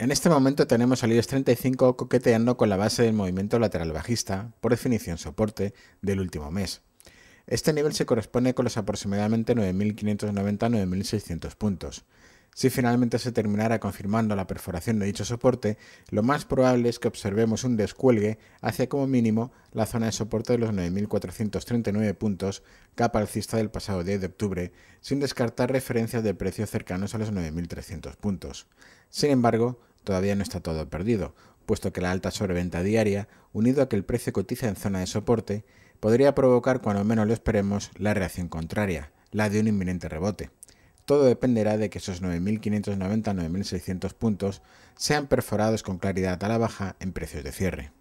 En este momento tenemos al IOS 35 coqueteando con la base del movimiento lateral bajista, por definición soporte, del último mes. Este nivel se corresponde con los aproximadamente 9.590-9.600 puntos. Si finalmente se terminara confirmando la perforación de dicho soporte, lo más probable es que observemos un descuelgue hacia como mínimo la zona de soporte de los 9.439 puntos, capa alcista del pasado 10 de octubre, sin descartar referencias de precios cercanos a los 9.300 puntos. Sin embargo, todavía no está todo perdido, puesto que la alta sobreventa diaria, unido a que el precio cotiza en zona de soporte, podría provocar, cuando menos lo esperemos, la reacción contraria, la de un inminente rebote. Todo dependerá de que esos 9.590-9.600 puntos sean perforados con claridad a la baja en precios de cierre.